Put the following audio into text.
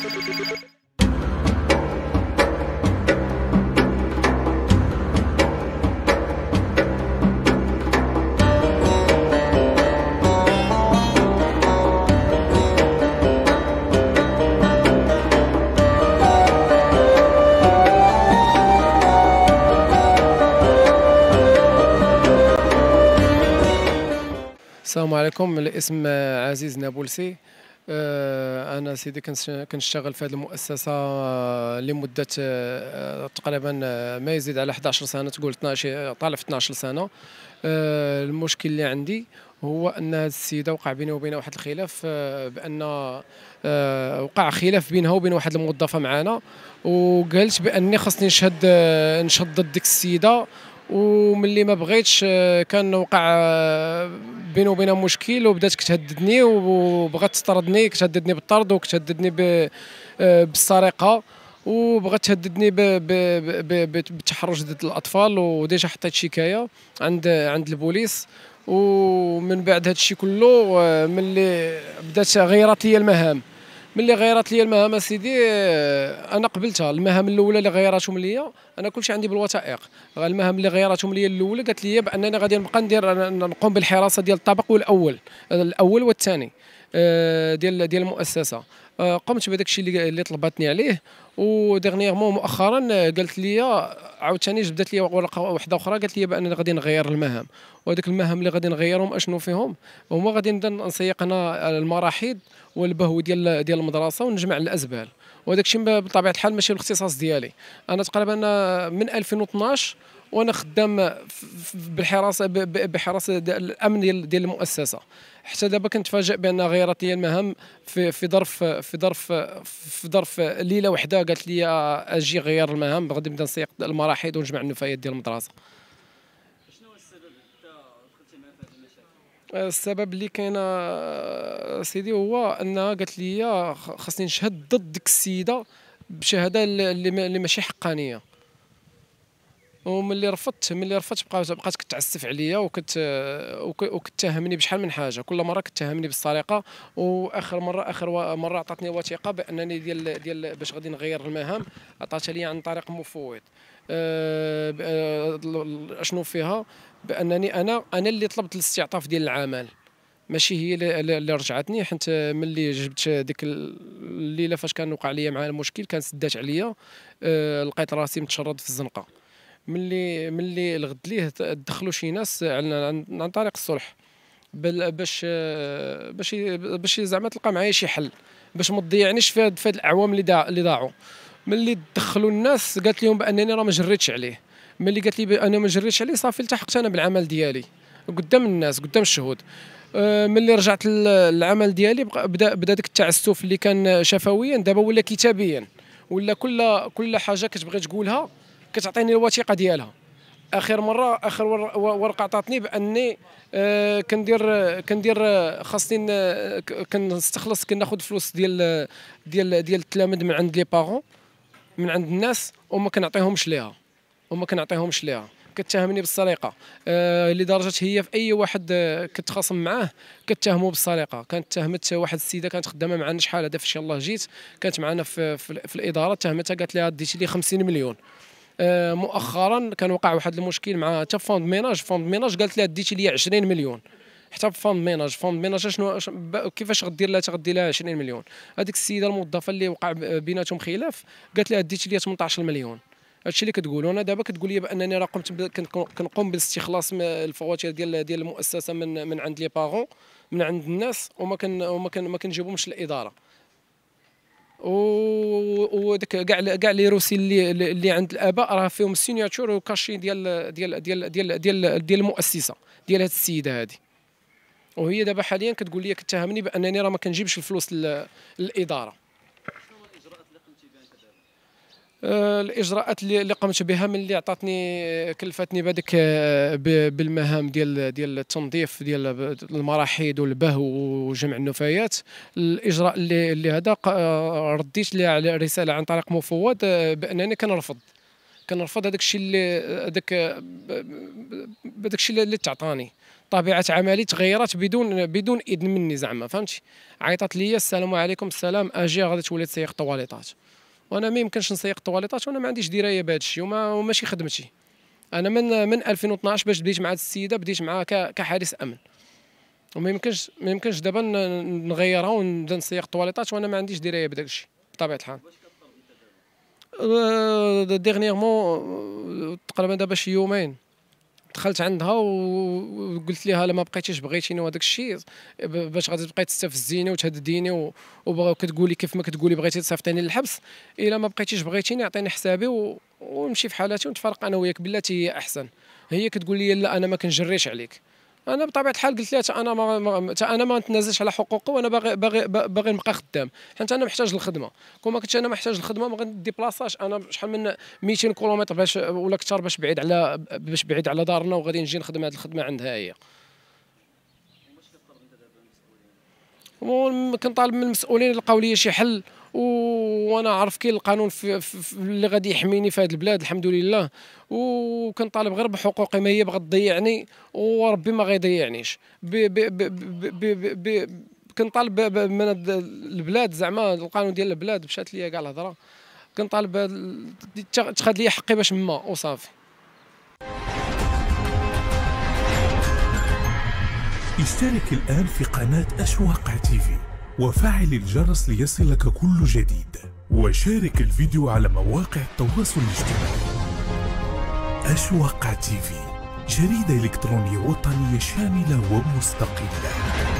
السلام عليكم الاسم عزيز نابلسي آه، انا سيدي كنشتغل في هذه المؤسسه آه، لمده آه، تقريبا ما يزيد على 11 سنه تقول 12 طالع في 12 سنه المشكل اللي عندي هو ان السيده وقع بيني وبينها واحد الخلاف بان وقع خلاف بينها وبين واحد الموظفه معانا وقالت باني خصني نشهد نشهد ضد ديك السيده وملي ما بغيتش آه، كان وقع آه، بيني وبينها مشكل وبدات كتهددني وبغات تطردني كتهددني بالطرد وكتهددني آه، بالسرقه وبغات تهددني بالتحرش ضد الاطفال وديجا حطيت شكايه عند عند البوليس ومن بعد هادشي كله ملي بدات غيرت لي المهام ملي غيرت لي المهام سيدي آه، انا قبلتها المهام الاولى اللي غيراتهم ليا انا كلشي عندي بالوثائق المهام اللي غيراتهم ليا الاولى قالت لي بانني غادي نبقى ندير نقوم بالحراسه ديال الطابق والاول الاول والثاني آه، ديال ديال المؤسسه آه، قمت بهذاك الشيء اللي طلبتني عليه وديغنيغمون مؤخرا قالت لي عاوتاني جبدت لي ورقه واحده اخرى قالت لي بانني غادي نغير المهام وهذوك المهام اللي غادي نغيرهم اشنو فيهم هما غادي نبدا نسيق انا المراحيض والبهو ديال ديال المدرسه ونجمع الازبال وهذاك الشيء بطبيعه الحال ماشي الاختصاص ديالي انا تقريبا من 2012 وانا خدام بالحراسه بحراسه الامن ديال ديال المؤسسه حتى دابا كنتفاجئ بان غيرت لي المهام في في ظرف في ظرف في ظرف ليله وحده قالت لي آه، اجي غير المهام غادي نبدا نسيق المراحيض ونجمع النفايات ديال المدرسه السبب اللي كاين آه، سيدي هو انها قالت لي آه، خاصني نشهد ضد ديك السيده بشهاده اللي ماشي حقانيه وملي رفضت ملي رفضت بقات بقات كتعسف عليا وكت وكتهمني بشحال من حاجه كل مره كتهمني بالسرقه واخر مره اخر مره عطاتني وثيقه بانني ديال ديال باش غادي نغير المهام عطاتها لي عن طريق مفوض أه أه شنو فيها بانني انا انا اللي طلبت الاستعطاف ديال العمل ماشي هي اللي رجعتني حيت ملي جبت ديك الليله فاش كان وقع لي مع المشكل كان سدات عليا آه، لقيت راسي متشرد في الزنقه ملي ملي الغد ليه دخلوا شي ناس عن, عن طريق الصلح باش آه، باش باش زعما تلقى معايا شي حل باش ما تضيعنيش في هاد الاعوام اللي اللي ضاعوا ملي دخلوا الناس قالت لهم بانني راه ما جريتش عليه ملي قالت لي انا ما جريتش عليه صافي التحقت انا بالعمل ديالي قدام الناس قدام الشهود أه، ملي رجعت للعمل ديالي بدا بدا داك التعسف اللي كان شفويا دابا ولا كتابيا ولا كل كل حاجه كتبغي تقولها كتعطيني الوثيقه ديالها اخر مره اخر ورقه عطاتني باني أه، كندير كندير خاصني كنستخلص كناخذ فلوس ديال ديال ديال التلامذ من عند لي بارون من عند الناس وما كنعطيهمش ليها وما كنعطيهمش ليها كتهمني بالسرقه آه لدرجه هي في اي واحد آه، كتخاصم معاه كتهمو بالسرقه كانت تهمت واحد السيده كانت خدامه معنا شحال هذا فاش يلاه جيت كانت معنا في, في, في الاداره تهمتها قالت لها ديتي لي 50 مليون آه مؤخرا كان وقع واحد المشكل مع حتى فوند ميناج فوند ميناج قالت لها ديتي لي 20 مليون حتى فوند ميناج فوند ميناج شنو كيفاش غدير لها تغدي لها 20 مليون هذيك السيده الموظفه اللي وقع بيناتهم خلاف قالت لها ديتي لي 18 مليون هادشي اللي كتقولوا انا دابا كتقول لي بانني راه قمت كنقوم بالاستخلاص الفواتير ديال ديال المؤسسه من من عند لي باغون من عند الناس وما كان وما كان ما كنجيبهمش للاداره وداك كاع كاع لي روسي اللي اللي عند الاباء راه فيهم السيناتور وكاشي ديال ديال ديال ديال ديال ديال المؤسسه ديال هاد السيده هادي وهي دابا حاليا كتقول لي كتهمني بانني راه ما كنجيبش الفلوس للاداره آه، الاجراءات اللي قمت بها من اللي عطاتني آه، كلفتني بدك آه، بالمهام ديال ديال التنظيف ديال المراحيض والبهو وجمع النفايات الاجراء اللي, اللي هذا رديت لي على رساله عن طريق مفوض بانني كنرفض كنرفض هذاك الشيء اللي هذاك هذاك الشيء اللي تعطاني طبيعه عملي تغيرت بدون بدون اذن مني زعما فهمتي عيطات لي السلام عليكم السلام اجي غادي تولي تسيق طواليطات وانا ما يمكنش نسيق الطواليطات وانا ما عنديش درايه بهذا الشيء وما وماشي خدمتي انا من من 2012 باش بديت مع السيده بديت معها كحارس امن وما يمكنش ما يمكنش دابا نغيرها ونبدا نسيق الطواليطات وانا ما عنديش درايه بهذاك الشيء بطبيعه الحال أه، ديغنيغمون تقريبا دابا شي يومين دخلت عندها وقلت لها لا ما بقيتيش بغيتيني وهذاك الشيء باش غادي تبقاي تستفزيني وتهدديني وكتقولي كيف ما كتقولي بغيتي تصيفطيني للحبس الا ما بقيتيش بغيتيني عطيني حسابي و... ونمشي في حالاتي ونتفارق انا وياك بلاتي هي احسن هي كتقول لي لا انا ما كنجريش عليك انا بطبيعه الحال قلت لها انا ما انا ما نتنازلش على حقوقي وانا باغي باغي باغي نبقى خدام حيت انا محتاج الخدمه كون ما كنتش انا محتاج الخدمه ما غنديبلاصاش انا شحال من 200 كيلومتر باش ولا اكثر باش بعيد على باش بعيد على دارنا وغادي نجي نخدم هذه الخدمه عندها هي كنطالب من المسؤولين يلقاو لي شي حل وانا عارف كاين القانون في, في اللي غادي يحميني في هذه البلاد الحمد لله وكنطالب غير بحقوقي ما هي بغات تضيعني وربي ما غيضيعنيش كنطالب من البلاد زعما القانون ديال البلاد مشات ليا كاع الهضره كنطالب تخاد ليا حقي باش ما وصافي اشترك الآن في قناة أشواق تيفي وفعل الجرس ليصلك كل جديد وشارك الفيديو على مواقع التواصل الاجتماعي أشواق تي في جريدة إلكترونية وطنية شاملة ومستقلة